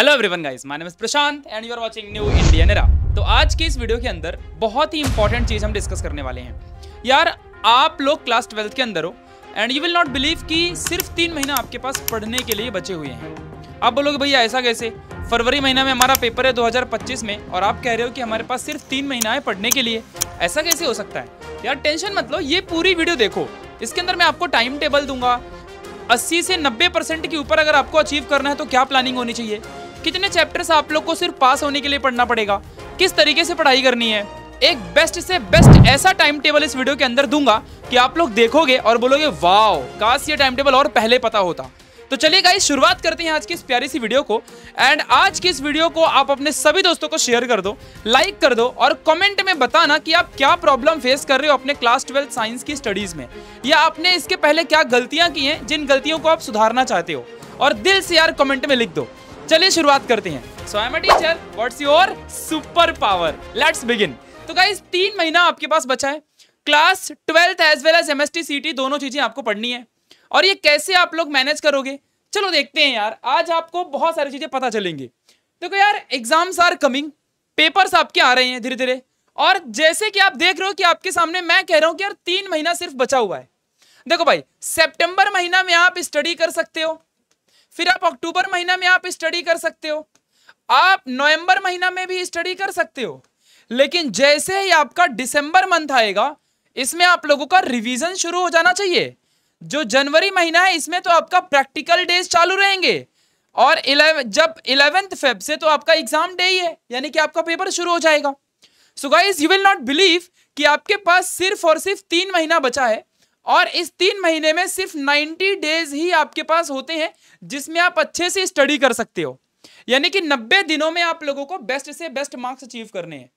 hello everyone guys my name is Prashant and you are watching new Indian era तो आज के इस video के अंदर बहुत ही इंपॉर्टेंट चीज़ हम डिस्कस करने वाले हैं यार आप लोग क्लास ट्वेल्थ के अंदर हो and you will not believe कि सिर्फ तीन महीना आपके पास पढ़ने के लिए बचे हुए हैं आप बोलोगे भैया ऐसा कैसे फरवरी महीना में हमारा पेपर है 2025 में और आप कह रहे हो कि हमारे पास सिर्फ तीन महीना है पढ़ने के लिए ऐसा कैसे हो सकता है यार टेंशन मत लो ये पूरी वीडियो देखो इसके अंदर मैं आपको टाइम टेबल दूंगा 80 से 90 परसेंट के ऊपर अगर आपको अचीव करना है तो क्या प्लानिंग होनी चाहिए कितने चैप्टर्स आप लोग को सिर्फ पास होने के लिए पढ़ना पड़ेगा किस तरीके से पढ़ाई करनी है एक बेस्ट से बेस्ट ऐसा टाइम टेबल इस वीडियो के अंदर दूंगा कि आप लोग देखोगे और बोलोगे वाओ काश ये टाइम टेबल और पहले पता होता तो चलिए गाइस शुरुआत करते हैं आज की इस प्यारी सी वीडियो को एंड आज की इस वीडियो को आप अपने सभी दोस्तों को शेयर कर दो लाइक कर दो और कमेंट में बताना कि आप क्या प्रॉब्लम फेस कर रहे हो अपने क्लास ट्वेल्थ साइंस की स्टडीज में या आपने इसके पहले क्या गलतियां की हैं जिन गलतियों को आप सुधारना चाहते हो और दिल से यार कमेंट में लिख दो चलिए शुरुआत करते हैं so I am a teacher what's your super power let's begin तो गाइस तीन महीना आपके पास बचा है class twelfth as well as M S दोनों चीजें आपको पढ़नी है और ये कैसे आप लोग मैनेज करोगे चलो देखते हैं यार आज आपको बहुत सारी चीजें पता चलेंगे देखो तो यार एग्जाम्स आर कमिंग पेपर्स आपके आ रहे हैं धीरे धीरे और जैसे कि आप देख रहे हो कि आपके सामने मैं कह रहा हूं कि यार तीन महीना सिर्फ बचा हुआ है देखो भाई सितंबर महीना में आप स्टडी कर सकते हो फिर आप अक्टूबर महीना में आप स्टडी कर सकते हो आप नवंबर महीना में भी स्टडी कर सकते हो लेकिन जैसे ही आपका दिसंबर मंथ आएगा इसमें आप लोगों का रिवीजन शुरू हो जाना चाहिए जो जनवरी महीना है इसमें तो आपका प्रैक्टिकल डेज चालू रहेंगे और इलेव जब इलेवेंथ फेब से तो आपका एग्जाम डे ही है यानी कि आपका पेपर शुरू हो जाएगा so guys you will not believe कि आपके पास सिर्फ और सिर्फ तीन महीना बचा है और इस तीन महीने में सिर्फ 90 डेज ही आपके पास होते हैं जिसमें आप अच्छे से स्टडी कर सकते हो यानी कि 90 दिनों में आप लोगों को बेस्ट से बेस्ट मार्क्स अचीव करने हैं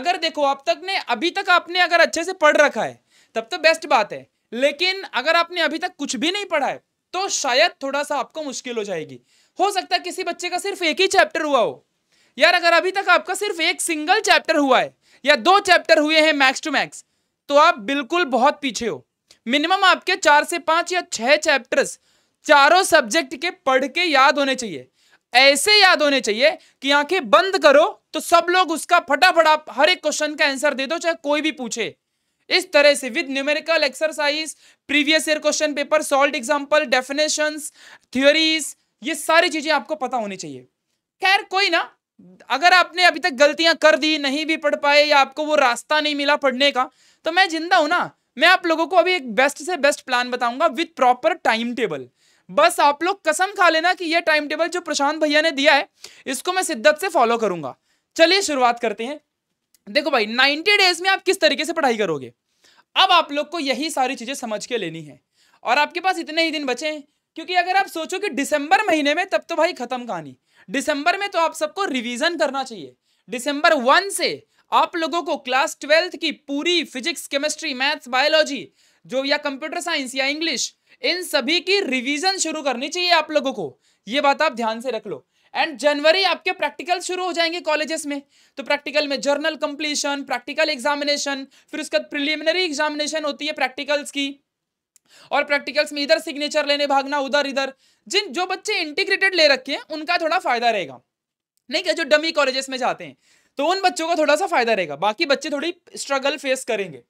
अगर देखो अब तक ने अभी तक आपने अगर अच्छे से पढ़ रखा है तब तो बेस्ट बात है लेकिन अगर आपने अभी तक कुछ भी नहीं पढ़ा है तो शायद थोड़ा सा आपको मुश्किल हो जाएगी हो सकता है किसी बच्चे का सिर्फ एक ही चैप्टर हुआ हो यार अगर अभी तक आपका सिर्फ एक सिंगल चैप्टर हुआ है या दो चैप्टर हुए हैं मैक्स टू मैक्स तो आप बिल्कुल बहुत पीछे हो मिनिमम आपके चार से पांच या छह चैप्टर्स चारों सब्जेक्ट के पढ़ के याद होने चाहिए ऐसे याद होने चाहिए कि आंखें बंद करो तो सब लोग उसका फटाफट आप हर एक क्वेश्चन का आंसर दे दो चाहे कोई भी पूछे इस तरह से with numerical exercise previous year question paper solved example definition theories ये सारी चीजें आपको पता होनी चाहिए खैर कोई ना अगर आपने अभी तक गलतियां कर दी नहीं भी पढ़ पाए या आपको वो रास्ता नहीं मिला पढ़ने का तो मैं जिंदा हूं ना मैं आप लोगों को अभी एक बेस्ट से बेस्ट प्लान बताऊंगा विद प्रॉपर टाइम टेबल बस आप लोग कसम खा लेना कि यह टाइम टेबल जो प्रशांत भैया ने दिया है इसको मैं शिद्दत से फॉलो करूंगा चलिए शुरुआत करते हैं देखो भाई नाइनटी डेज में आप किस तरीके से पढ़ाई करोगे अब आप लोग को यही सारी चीज़ें समझ के लेनी है और आपके पास इतने ही दिन बचे हैं क्योंकि अगर आप सोचो कि दिसंबर महीने में तब तो भाई खत्म कहानी दिसंबर में तो आप सबको रिवीजन करना चाहिए दिसंबर वन से आप लोगों को क्लास ट्वेल्थ की पूरी फिजिक्स केमिस्ट्री मैथ्स बायोलॉजी जो या कंप्यूटर साइंस या इंग्लिश इन सभी की रिवीजन शुरू करनी चाहिए आप लोगों को ये बात आप ध्यान से रख लो एंड जनवरी आपके प्रैक्टिकल शुरू हो जाएंगे कॉलेजेस में तो प्रैक्टिकल में जर्नल कंप्लीशन प्रैक्टिकल एग्जामिनेशन फिर उसके बाद प्रिलिमिनरी एग्जामिनेशन होती है प्रैक्टिकल्स की और प्रैक्टिकल्स में इधर सिग्नेचर लेने भागना उधर इधर जिन जो बच्चे इंटीग्रेटेड ले रखे हैं उनका थोड़ा फायदा रहेगा नहीं क्या जो डमी कॉलेजेस में जाते हैं तो उन बच्चों का थोड़ा सा फायदा रहेगा बाकी बच्चे थोड़ी स्ट्रगल फेस करेंगे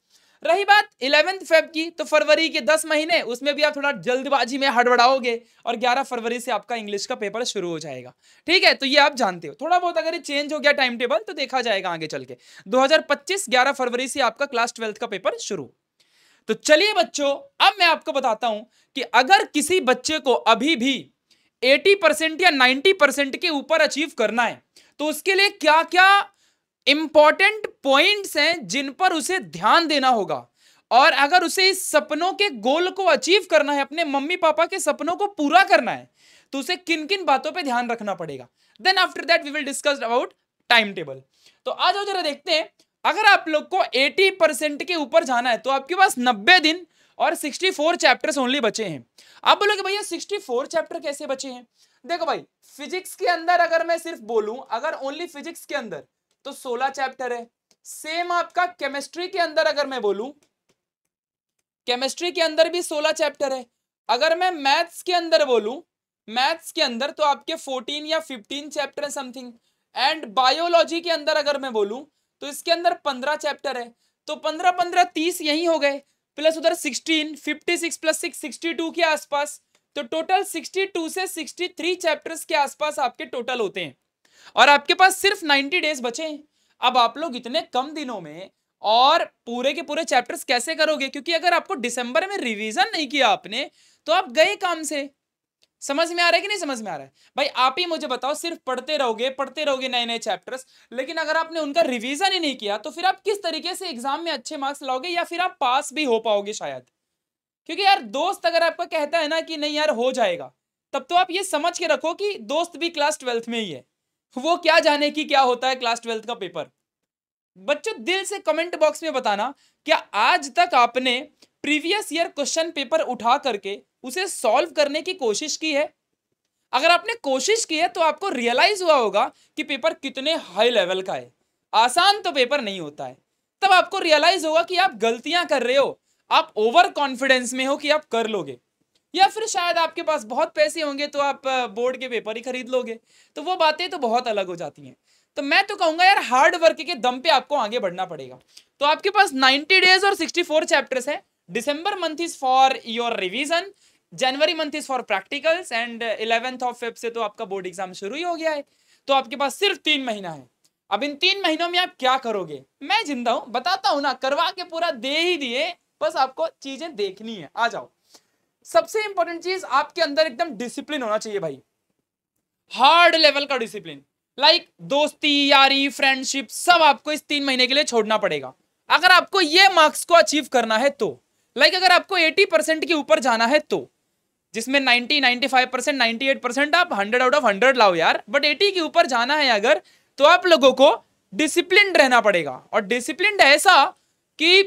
रही बात इलेवेंथ फेब की तो फरवरी के दस महीने उसमें भी आप थोड़ा जल्दबाजी में हड़बड़ाओगे और ग्यारह फरवरी से आपका इंग्लिश का पेपर शुरू हो जाएगा ठीक है तो ये आप जानते हो थोड़ा बहुत अगर ये चेंज हो गया टाइम टेबल तो देखा जाएगा आगे चल के दो हजार फरवरी से आपका क्लास ट्वेल्थ का पेपर शुरू तो चलिए बच्चों अब मैं आपको बताता हूं कि अगर किसी बच्चे को अभी भी 80 परसेंट या 90 परसेंट के ऊपर अचीव करना है तो उसके लिए क्या क्या इंपॉर्टेंट पॉइंट्स हैं जिन पर उसे ध्यान देना होगा और अगर उसे इस सपनों के गोल को अचीव करना है अपने मम्मी पापा के सपनों को पूरा करना है तो उसे किन किन बातों पे ध्यान रखना पड़ेगा then after that we will discuss about time table तो आ जाओ जरा देखते हैं अगर आप लोग को 80 परसेंट के ऊपर जाना है तो आपके पास 90 दिन और 64 चैप्टर्स ओनली बचे हैं आप बोलोगे भैया 64 चैप्टर कैसे बचे हैं देखो भाई फिजिक्स के अंदर अगर मैं सिर्फ बोलूं अगर ओनली फिजिक्स के अंदर तो सोलह चैप्टर है सेम आपका केमिस्ट्री के अंदर अगर मैं बोलूं केमिस्ट्री के अंदर भी सोलह चैप्टर है अगर मैं मैथ्स के अंदर बोलूं मैथ्स के अंदर तो आपके फोर्टीन या फिफ्टीन चैप्टर है समथिंग एंड बायोलॉजी के अंदर अगर मैं बोलूं तो इसके अंदर पंद्रह चैप्टर है तो पंद्रह पंद्रह तीस यही हो गए प्लस उधर sixteen fifty six plus six sixty two के आसपास तो टोटल सिक्सटी टू से सिक्सटी थ्री चैप्टर्स के आसपास आपके टोटल होते हैं और आपके पास सिर्फ 90 डेज बचे हैं अब आप लोग इतने कम दिनों में और पूरे के पूरे चैप्टर्स कैसे करोगे क्योंकि अगर आपको दिसंबर में रिवीजन नहीं किया आपने तो आप गए काम से समझ में आ रहा है कि नहीं समझ में आ रहा है भाई आप ही मुझे बताओ सिर्फ पढ़ते रहोगे पढ़ते रहोगे नए नए चैप्टर्स लेकिन अगर आपने उनका रिवीजन ही नहीं किया तो फिर आप किस तरीके से एग्जाम में अच्छे मार्क्स लाओगे या फिर आप पास भी हो पाओगे शायद क्योंकि यार दोस्त अगर आपका कहता है ना कि नहीं यार हो जाएगा तब तो आप ये समझ के रखो कि दोस्त भी क्लास ट्वेल्थ में ही है वो क्या जाने की क्या होता है क्लास ट्वेल्थ का पेपर बच्चों दिल से कमेंट बॉक्स में बताना क्या आज तक आपने प्रीवियस ईयर क्वेश्चन पेपर उठा करके उसे सॉल्व करने की कोशिश की है अगर आपने कोशिश की है तो आपको रियलाइज हुआ होगा कि पेपर कितने हाई लेवल का है आसान तो पेपर नहीं होता है तब आपको रियलाइज होगा कि आप गलतियां कर रहे हो आप ओवर कॉन्फिडेंस में हो कि आप कर लोगे या फिर शायद आपके पास बहुत पैसे होंगे तो आप बोर्ड के पेपर ही खरीद लोगे तो वो बातें तो बहुत अलग हो जाती हैं तो मैं तो कहूंगा यार हार्ड वर्क के दम पे आपको आगे बढ़ना पड़ेगा तो आपके पास 90 डेज और 64 चैप्टर्स हैं December month is for your revision January month is for practicals and eleventh of Feb से तो आपका बोर्ड एग्जाम शुरू ही हो गया है तो आपके पास सिर्फ तीन महीना है अब इन तीन महीनों में आप क्या करोगे मैं जिंदा हूं बताता हूं ना करवा के पूरा दे ही दिए बस आपको चीजें देखनी है आ जाओ सबसे इंपॉर्टेंट चीज आपके अंदर एकदम डिसिप्लिन होना चाहिए भाई हार्ड लेवल का डिसिप्लिन लाइक like, दोस्ती यारी फ्रेंडशिप सब आपको इस तीन महीने के लिए छोड़ना पड़ेगा अगर आपको ये मार्क्स को अचीव करना है तो लाइक like, अगर आपको 80 परसेंट के ऊपर जाना है तो जिसमें 90 95 परसेंट नाइन्टी परसेंट आप 100 आउट ऑफ 100 लाओ यार बट 80 के ऊपर जाना है अगर तो आप लोगों को डिसिप्लिन रहना पड़ेगा और डिसिप्लिन ऐसा कि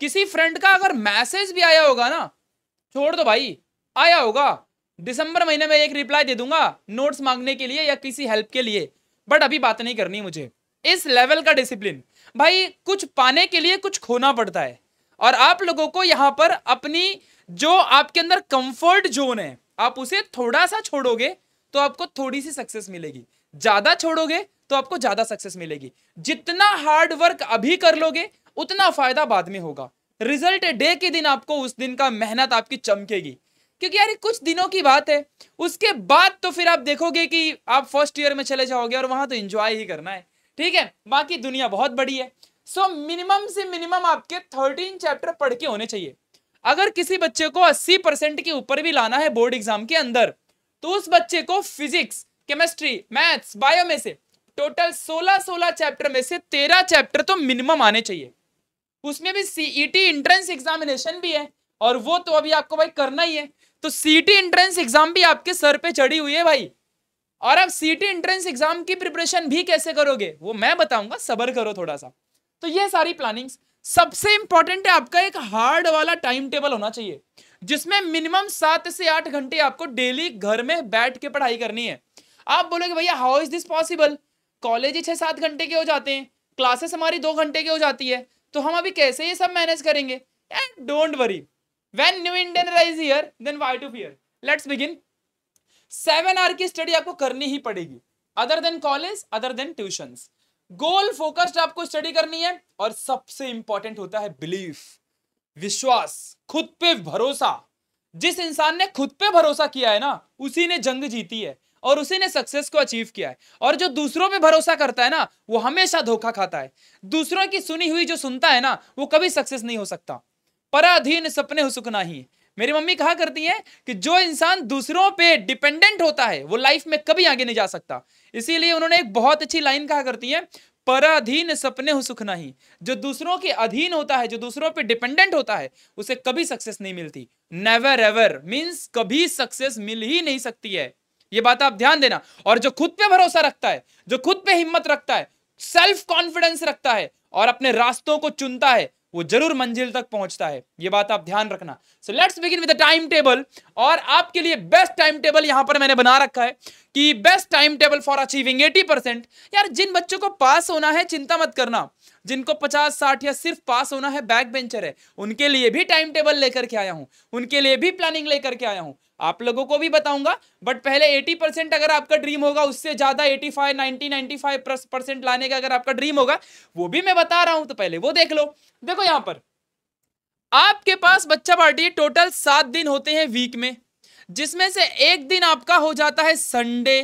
किसी फ्रेंड का अगर मैसेज भी आया होगा ना छोड़ दो भाई आया होगा दिसंबर महीने में एक रिप्लाई दे दूंगा नोट्स मांगने के लिए या किसी हेल्प के लिए बट अभी बात नहीं करनी मुझे इस लेवल का डिसिप्लिन भाई कुछ पाने के लिए कुछ खोना पड़ता है और आप लोगों को यहाँ पर अपनी जो आपके अंदर कंफर्ट जोन है आप उसे थोड़ा सा छोड़ोगे तो आपको थोड़ी सी सक्सेस मिलेगी ज्यादा छोड़ोगे तो आपको ज्यादा सक्सेस मिलेगी जितना हार्ड वर्क अभी कर लोगे उतना फायदा बाद में होगा रिजल्ट डे के दिन आपको उस दिन का मेहनत आपकी चमकेगी क्योंकि यार कुछ दिनों की बात है उसके बाद तो फिर आप देखोगे कि आप फर्स्ट ईयर में चले जाओगे और वहां तो इंजॉय ही करना है ठीक है बाकी दुनिया बहुत बड़ी है सो मिनिमम से मिनिमम आपके थर्टीन चैप्टर पढ़ के होने चाहिए अगर किसी बच्चे को अस्सी परसेंट के ऊपर भी लाना है बोर्ड एग्जाम के अंदर तो उस बच्चे को फिजिक्स केमिस्ट्री मैथ्स बायो में से टोटल सोलह सोलह चैप्टर में से तेरह चैप्टर तो मिनिमम आने चाहिए उसमें भी सीईटी इंट्रेंस एग्जामिनेशन भी है और वो तो अभी आपको भाई करना ही है तो सीटी इंट्रेंस एग्जाम भी आपके सर पे चढ़ी हुई है भाई और आप सीटी इंट्रेंस एग्जाम की प्रिपरेशन भी कैसे करोगे वो मैं बताऊंगा सबर करो थोड़ा सा तो ये सारी प्लानिंग्स सबसे इंपॉर्टेंट है आपका एक हार्ड वाला टाइम टेबल होना चाहिए जिसमें मिनिमम सात से आठ घंटे आपको डेली घर में बैठ के पढ़ाई करनी है आप बोलोगे भैया how is this possible college ही सात घंटे के हो जाते हैं क्लासेस हमारी दो घंटे की हो जाती है तो हम अभी कैसे ये सब मैनेज करेंगे and don't worry when new Indian rise here then why to fear let's begin seven hour की स्टडी आपको करनी ही पड़ेगी other than college other than tuition goal focused आपको स्टडी करनी है और सबसे इंपॉर्टेंट होता है बिलीफ विश्वास खुद पे भरोसा जिस इंसान ने खुद पे भरोसा किया है ना उसी ने जंग जीती है और उसी ने सक्सेस को अचीव किया है और जो दूसरों पे भरोसा करता है ना वो हमेशा धोखा खाता है दूसरों की सुनी हुई जो सुनता है ना वो कभी सक्सेस नहीं हो सकता पराधीन सपने हो सुखना ही मेरी मम्मी कहा करती हैं कि जो इंसान दूसरों पे डिपेंडेंट होता है वो लाइफ में कभी आगे नहीं जा सकता इसीलिए उन्होंने एक बहुत अच्छी लाइन कहा करती है पराधीन सपने हो सुख नहीं जो दूसरों के अधीन होता है जो दूसरों पे डिपेंडेंट होता है उसे कभी सक्सेस नहीं मिलती नेवर एवर मीन्स कभी सक्सेस मिल ही नहीं सकती है ये बात आप ध्यान देना और जो खुद पे भरोसा रखता है जो खुद पे हिम्मत रखता है सेल्फ कॉन्फिडेंस रखता है और अपने रास्तों को चुनता है वो जरूर मंजिल तक पहुंचता है ये बात आप ध्यान रखना so let's begin with time table और आपके लिए बेस्ट टाइम टेबल यहां पर मैंने बना रखा है कि best time table for achieving 80 percent यार जिन बच्चों को पास होना है चिंता मत करना जिनको 50 60 या सिर्फ पास होना है बैक बेंचर है उनके लिए भी टाइम टेबल लेकर के आया हूं उनके लिए भी प्लानिंग लेकर के आया हूं आप लोगों को भी बताऊंगा बट पहले 80 परसेंट अगर आपका ड्रीम होगा उससे ज्यादा 85, 90, 95 परसेंट लाने का अगर आपका ड्रीम होगा वो भी मैं बता रहा हूं तो पहले वो देख लो देखो यहां पर आपके पास बच्चा पार्टी टोटल सात दिन होते हैं वीक में जिसमें से एक दिन आपका हो जाता है संडे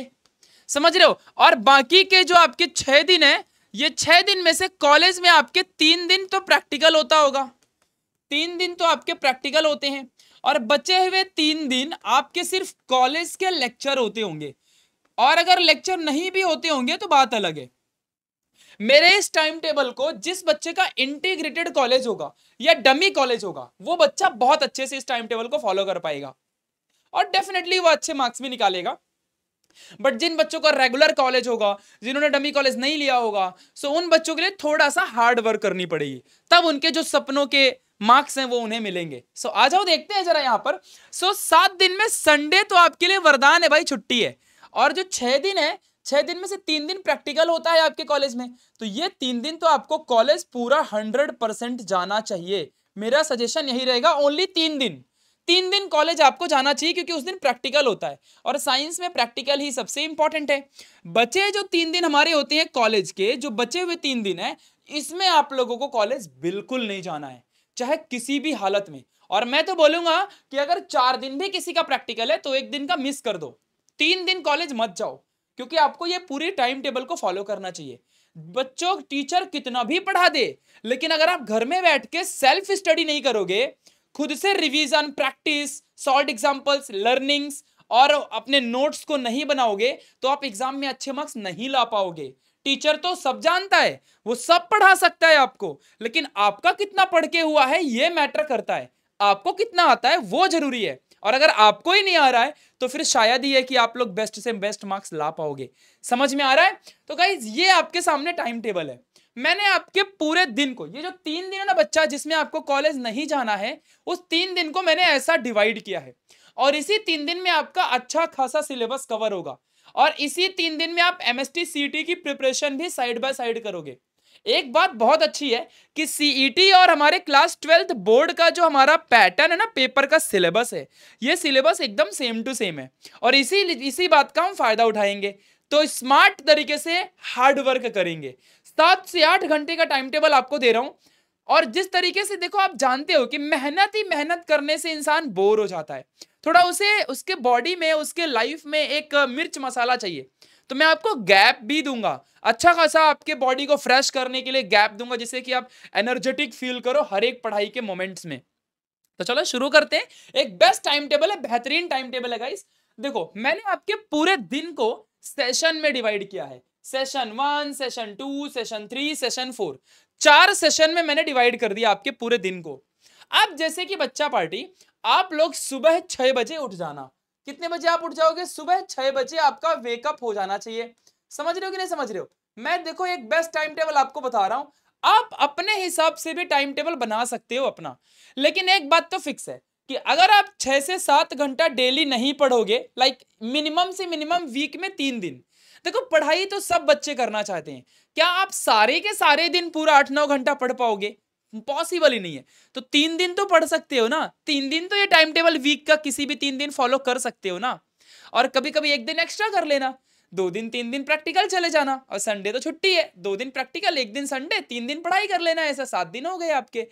समझ रहे हो और बाकी के जो आपके छह दिन है ये छह दिन में से कॉलेज में आपके तीन दिन तो प्रैक्टिकल होता होगा तीन दिन तो आपके प्रैक्टिकल होते हैं और बचे हुए तीन दिन आपके सिर्फ कॉलेज के लेक्चर होते होंगे और अगर लेक्चर नहीं भी होते होंगे तो बात अलग है मेरे इस टाइम टेबल को जिस बच्चे का इंटीग्रेटेड कॉलेज होगा या डमी कॉलेज होगा वो बच्चा बहुत अच्छे से इस टाइम टेबल को फॉलो कर पाएगा और डेफिनेटली वो अच्छे मार्क्स भी निकालेगा बट जिन बच्चों का रेगुलर कॉलेज होगा जिन्होंने डमी कॉलेज नहीं लिया होगा सो उन बच्चों के लिए थोड़ा सा हार्ड वर्क करनी पड़ेगी तब उनके जो सपनों के मार्क्स हैं वो उन्हें मिलेंगे सो आ जाओ देखते हैं जरा यहाँ पर सो सात दिन में संडे तो आपके लिए वरदान है भाई छुट्टी है और जो छह दिन है छह दिन में से तीन दिन प्रैक्टिकल होता है आपके कॉलेज में तो ये तीन दिन तो आपको कॉलेज पूरा हंड्रेड परसेंट जाना चाहिए मेरा सजेशन यही रहेगा ओनली तीन दिन तीन दिन कॉलेज आपको जाना चाहिए क्योंकि उस दिन प्रैक्टिकल होता है और साइंस में प्रैक्टिकल ही सबसे इंपॉर्टेंट है बचे जो तीन दिन हमारे होते हैं कॉलेज के जो बचे हुए तीन दिन है इसमें आप लोगों को कॉलेज बिल्कुल नहीं जाना है चाहे किसी भी हालत में और मैं तो बोलूंगा कि अगर चार दिन भी किसी का प्रैक्टिकल है तो एक दिन का मिस कर दो तीन दिन कॉलेज मत जाओ क्योंकि आपको ये पूरी टाइम टेबल को फॉलो करना चाहिए बच्चों टीचर कितना भी पढ़ा दे लेकिन अगर आप घर में बैठ के सेल्फ स्टडी नहीं करोगे खुद से revision practice solved examples learnings और अपने नोट्स को नहीं बनाओगे तो आप एग्जाम में अच्छे मार्क्स नहीं ला पाओगे टीचर तो सब जानता है वो सब पढ़ा सकता है आपको लेकिन आपका कितना पढ़ के हुआ है ये मैटर करता है आपको कितना आता है वो जरूरी है और अगर आपको ही नहीं आ रहा है तो फिर शायद ही है कि आप लोग बेस्ट से बेस्ट मार्क्स ला पाओगे समझ में आ रहा है तो गाइज ये आपके सामने टाइम टेबल है मैंने आपके पूरे दिन को ये जो तीन दिन है ना बच्चा जिसमें आपको कॉलेज नहीं जाना है उस तीन दिन को मैंने ऐसा डिवाइड किया है और इसी तीन दिन में आपका अच्छा खासा सिलेबस कवर होगा और इसी तीन दिन में आप एमएसटी सीटी e की प्रिपरेशन भी साइड बाय साइड करोगे एक बात बहुत अच्छी है कि सीईटी e और हमारे क्लास ट्वेल्थ बोर्ड का जो हमारा पैटर्न है ना पेपर का सिलेबस है ये सिलेबस एकदम सेम टू सेम है और इसी इसी बात का हम फायदा उठाएंगे तो स्मार्ट तरीके से हार्ड वर्क करेंगे सात से आठ घंटे का टाइम टेबल आपको दे रहा हूं और जिस तरीके से देखो आप जानते हो कि मेहनत ही मेहनत करने से इंसान बोर हो जाता है थोड़ा उसे उसके बॉडी में उसके लाइफ में एक मिर्च मसाला चाहिए तो मैं आपको गैप भी दूंगा अच्छा खासा आपके बॉडी को फ्रेश करने के लिए गैप दूंगा जिससे कि आप एनर्जेटिक फील करो हर एक पढ़ाई के मोमेंट्स में तो चलो शुरू करते हैं एक बेस्ट टाइम टेबल है बेहतरीन टाइम टेबल है गाइस देखो मैंने आपके पूरे दिन को सेशन में डिवाइड किया है session one session two session three session four चार सेशन में मैंने डिवाइड कर दिया आपके पूरे दिन को अब जैसे कि बच्चा पार्टी आप लोग सुबह छह बजे उठ जाना कितने बजे आप उठ जाओगे सुबह छह बजे आपका वेकअप हो जाना चाहिए समझ रहे हो कि नहीं समझ रहे हो मैं देखो एक बेस्ट टाइम टेबल आपको बता रहा हूं आप अपने हिसाब से भी टाइम टेबल बना सकते हो अपना लेकिन एक बात तो फिक्स है कि अगर आप छह से सात घंटा डेली नहीं पढ़ोगे लाइक मिनिमम से मिनिमम वीक में तीन दिन देखो पढ़ाई तो सब बच्चे करना चाहते हैं क्या आप सारे के सारे दिन पूरा आठ नौ घंटा पढ़ पाओगे पॉसिबल ही नहीं है तो तीन दिन तो पढ़ सकते हो ना तीन दिन तो ये टाइम टेबल वीक का किसी भी तीन दिन फॉलो कर सकते हो ना और कभी कभी एक दिन एक्स्ट्रा कर लेना दो दिन तीन दिन प्रैक्टिकल चले जाना और संडे तो छुट्टी है दो दिन प्रैक्टिकल एक दिन संडे तीन दिन पढ़ाई कर लेना ऐसा सात दिन हो गए आपके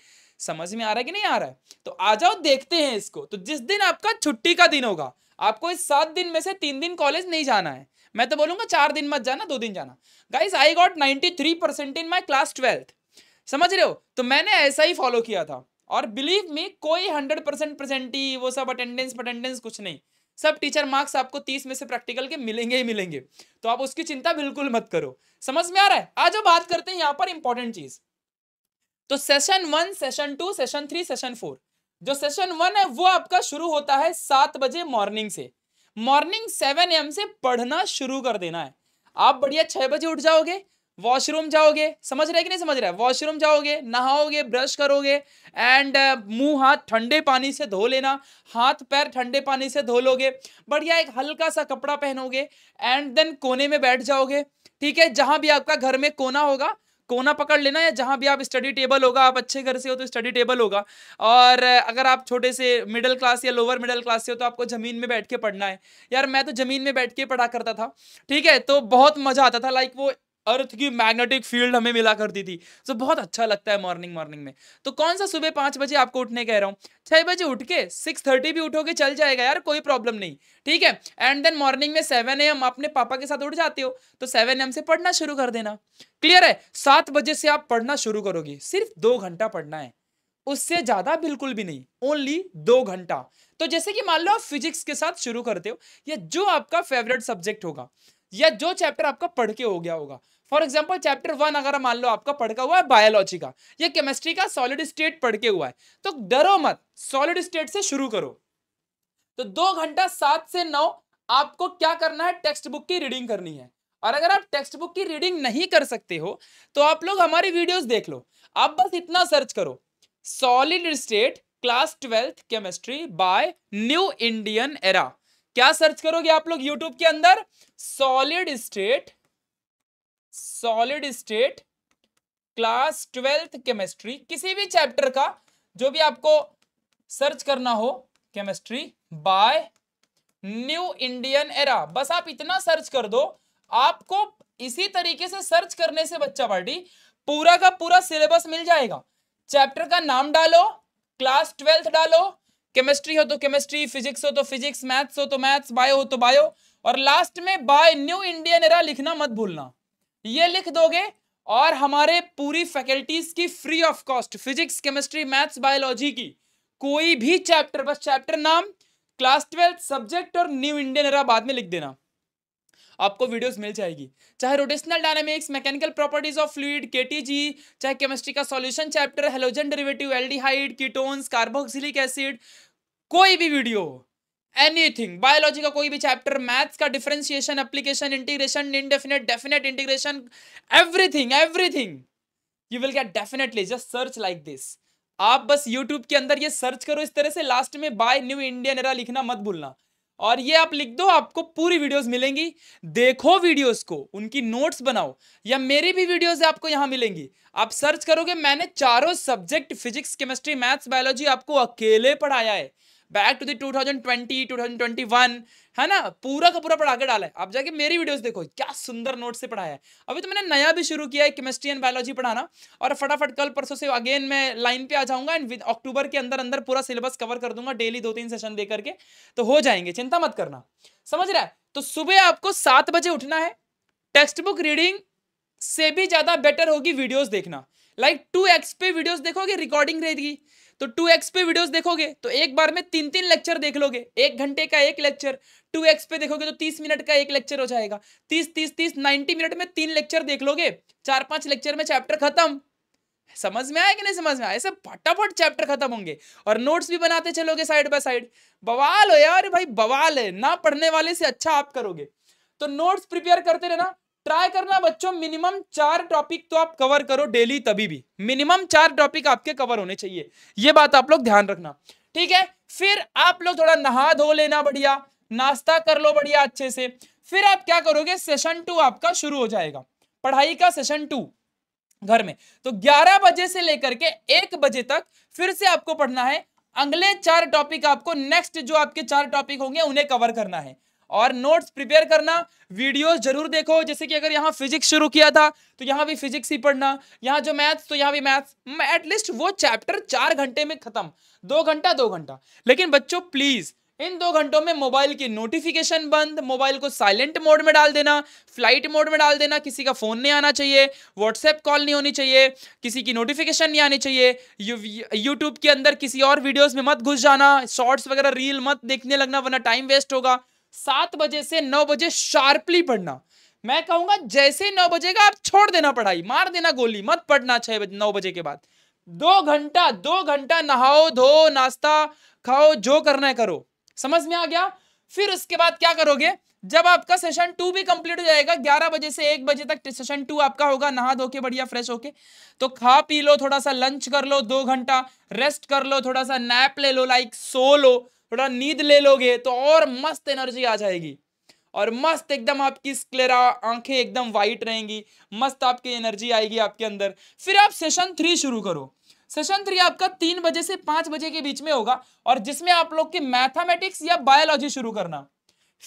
समझ में आ रहा है कि नहीं आ रहा है तो आ जाओ देखते हैं इसको तो जिस दिन आपका छुट्टी का दिन होगा आपको इस सात दिन में से तीन दिन कॉलेज नहीं जाना है मैं तो बोलूंगा चार दिन मत जाना दो दिन जाना guys I got ninety three percent in my class twelfth समझ रहे हो तो मैंने ऐसा ही फॉलो किया था और बिलीव मी कोई हंड्रेड परसेंट प्रेजेंटी वो सब अटेंडेंस अटेंडेंस कुछ नहीं सब टीचर मार्क्स आपको तीस में से प्रैक्टिकल के मिलेंगे ही मिलेंगे तो आप उसकी चिंता बिल्कुल मत करो समझ में आ रहा है आज हम बात करते हैं यहाँ पर इंपॉर्टेंट चीज तो session one session two session three session four जो सेशन वन है वो आपका शुरू होता है सात बजे मॉर्निंग से मॉर्निंग सेवन एम से पढ़ना शुरू कर देना है आप बढ़िया छह बजे उठ जाओगे वॉशरूम जाओगे समझ रहे कि नहीं समझ रहा है वॉशरूम जाओगे नहाओगे ब्रश करोगे एंड uh, मुंह हाथ ठंडे पानी से धो लेना हाथ पैर ठंडे पानी से धो लोगे बढ़िया एक हल्का सा कपड़ा पहनोगे एंड देन कोने में बैठ जाओगे ठीक है जहां भी आपका घर में कोना होगा कोना पकड़ लेना है जहाँ भी आप स्टडी टेबल होगा आप अच्छे घर से हो तो स्टडी टेबल होगा और अगर आप छोटे से मिडिल क्लास या लोअर मिडिल क्लास से हो तो आपको ज़मीन में बैठ के पढ़ना है यार मैं तो ज़मीन में बैठ के पढ़ा करता था ठीक है तो बहुत मज़ा आता था लाइक वो अर्थ की मैग्नेटिक फील्ड हमें मिला करती थी तो बहुत अच्छा लगता है मॉर्निंग मॉर्निंग में तो कौन सा सुबह पांच बजे आपको उठने कह रहा हूँ छह बजे उठ के सिक्स थर्टी भी उठोगे चल जाएगा यार कोई प्रॉब्लम नहीं ठीक है एंड देन मॉर्निंग में सेवन एम अपने पापा के साथ उठ जाते हो तो सेवन एम से पढ़ना शुरू कर देना क्लियर है सात बजे से आप पढ़ना शुरू करोगे सिर्फ दो घंटा पढ़ना है उससे ज़्यादा बिल्कुल भी नहीं ओनली दो घंटा तो जैसे कि मान लो आप फिजिक्स के साथ शुरू करते हो या जो आपका फेवरेट सब्जेक्ट होगा या जो चैप्टर आपका पढ़ के हो गया होगा फॉर एग्जाम्पल चैप्टर वन अगर मान लो आपका का हुआ है बायोलॉजी का या केमिस्ट्री का सॉलिड स्टेट पढ़ के हुआ है तो डरो मत सॉलिड स्टेट से शुरू करो तो दो घंटा सात से नौ आपको क्या करना है टेक्स्ट बुक की रीडिंग करनी है और अगर आप टेक्स्ट बुक की रीडिंग नहीं कर सकते हो तो आप लोग हमारी वीडियोस देख लो आप बस इतना सर्च करो solid state class twelfth chemistry by new Indian era क्या सर्च करोगे आप लोग यूट्यूब के अंदर solid state solid state class twelfth chemistry किसी भी चैप्टर का जो भी आपको सर्च करना हो chemistry by new Indian era बस आप इतना सर्च कर दो आपको इसी तरीके से सर्च करने से बच्चा पार्टी पूरा का पूरा सिलेबस मिल जाएगा चैप्टर का नाम डालो क्लास ट्वेल्थ डालो केमिस्ट्री हो तो केमिस्ट्री फिजिक्स हो तो फिजिक्स मैथ्स हो तो मैथ्स बायो हो तो बायो और लास्ट में बाय न्यू इंडियन एरा लिखना मत भूलना ये लिख दोगे और हमारे पूरी फैकल्टीज की free of cost physics chemistry maths biology की कोई भी चैप्टर बस चैप्टर नाम क्लास ट्वेल्थ सब्जेक्ट और न्यू इंडियन एरा बाद में लिख देना आपको वीडियोस मिल जाएगी चाहे rotational dynamics mechanical properties of fluid KTG चाहे केमिस्ट्री का solution chapter halogen derivative aldehyde ketones carboxylic acid कोई भी वीडियो एनीथिंग बायोलॉजी का कोई भी चैप्टर मैथ्स का differentiation application integration indefinite definite integration everything everything you will get definitely just search like this आप बस YouTube के अंदर ये सर्च करो इस तरह से लास्ट में बाय न्यू इंडियन एरा लिखना मत भूलना और ये आप लिख दो आपको पूरी वीडियोस मिलेंगी देखो वीडियोस को उनकी नोट्स बनाओ या मेरी भी वीडियोस आपको यहाँ मिलेंगी आप सर्च करोगे मैंने चारों subject physics chemistry maths biology आपको अकेले पढ़ाया है बैक टू द 2020 2021 है ना पूरा का पूरा पढ़ा के डाला है आप जाके मेरी वीडियोस देखो क्या सुंदर नोट से पढ़ाया है अभी तो मैंने नया भी शुरू किया है केमिस्ट्री एंड बायोलॉजी पढ़ाना और फटाफट कल परसों से अगेन मैं लाइन पे आ जाऊंगा एंड अक्टूबर के अंदर अंदर पूरा सिलेबस कवर कर दूंगा डेली दो तीन सेशन दे करके तो हो जाएंगे चिंता मत करना समझ रहा है तो सुबह आपको सात बजे उठना है टेक्स्ट बुक रीडिंग से भी ज्यादा बेटर होगी वीडियोज देखना लाइक टू एक्स पे वीडियोज देखोगे रिकॉर्डिंग रहेगी तो टू एक्स पे वीडियोस देखोगे तो एक बार में तीन तीन लेक्चर देख लोगे एक घंटे का एक लेक्चर टू एक्स पे देखोगे तो तीस मिनट का एक लेक्चर हो जाएगा तीस तीस तीस नाइनटी मिनट में तीन लेक्चर देख लोगे चार पांच लेक्चर में चैप्टर खत्म समझ में आया कि नहीं समझ में आया ऐसे फटाफट चैप्टर खत्म होंगे और नोट्स भी बनाते चलोगे साइड बाय साइड बवाल हो यार भाई बवाल है ना पढ़ने वाले से अच्छा आप करोगे तो नोट्स प्रिपेयर करते रहना ट्राई करना बच्चों मिनिमम चार टॉपिक तो आप कवर करो डेली तभी भी मिनिमम चार टॉपिक आपके कवर होने चाहिए ये बात आप लोग ध्यान रखना ठीक है फिर आप लोग थोड़ा नहा धो लेना बढ़िया नाश्ता कर लो बढ़िया अच्छे से फिर आप क्या करोगे सेशन टू आपका शुरू हो जाएगा पढ़ाई का सेशन टू घर में तो 11 बजे से लेकर के 1 बजे तक फिर से आपको पढ़ना है अगले चार टॉपिक आपको नेक्स्ट जो आपके चार टॉपिक होंगे उन्हें कवर करना है और नोट्स प्रिपेयर करना वीडियोस जरूर देखो जैसे कि अगर यहाँ फिजिक्स शुरू किया था तो यहाँ भी फिजिक्स ही पढ़ना यहाँ जो मैथ्स तो यहाँ भी मैथ्स एटलीस्ट वो चैप्टर चार घंटे में खत्म दो घंटा दो घंटा लेकिन बच्चों प्लीज़ इन दो घंटों में मोबाइल की नोटिफिकेशन बंद मोबाइल को साइलेंट मोड में डाल देना फ्लाइट मोड में डाल देना किसी का फ़ोन नहीं आना चाहिए व्हाट्सएप कॉल नहीं होनी चाहिए किसी की नोटिफिकेशन नहीं आनी चाहिए यू यूट्यूब के अंदर किसी और वीडियोस में मत घुस जाना शॉर्ट्स वगैरह रील मत देखने लगना वरना टाइम वेस्ट होगा सात बजे से नौ बजे शार्पली पढ़ना मैं कहूंगा जैसे नौ बजेगा आप छोड़ देना पढ़ाई मार देना गोली मत पढ़ना छह बजे नौ बजे के बाद दो घंटा दो घंटा नहाओ धो नाश्ता खाओ जो करना है करो समझ में आ गया फिर उसके बाद क्या करोगे जब आपका सेशन टू भी कंप्लीट हो जाएगा ग्यारह बजे से एक बजे तक सेशन टू आपका होगा नहा धो के बढ़िया फ्रेश होके तो खा पी लो थोड़ा सा लंच कर लो दो घंटा रेस्ट कर लो थोड़ा सा नैप ले लो लाइक सो लो थोड़ा नींद ले लोगे तो और मस्त एनर्जी आ जाएगी और मस्त एकदम आपकी स्क्लेरा आंखें एकदम वाइट रहेंगी मस्त आपकी एनर्जी आएगी आपके अंदर फिर आप सेशन थ्री शुरू करो सेशन थ्री आपका तीन बजे से पांच बजे के बीच में होगा और जिसमें आप लोग की मैथमेटिक्स या बायोलॉजी शुरू करना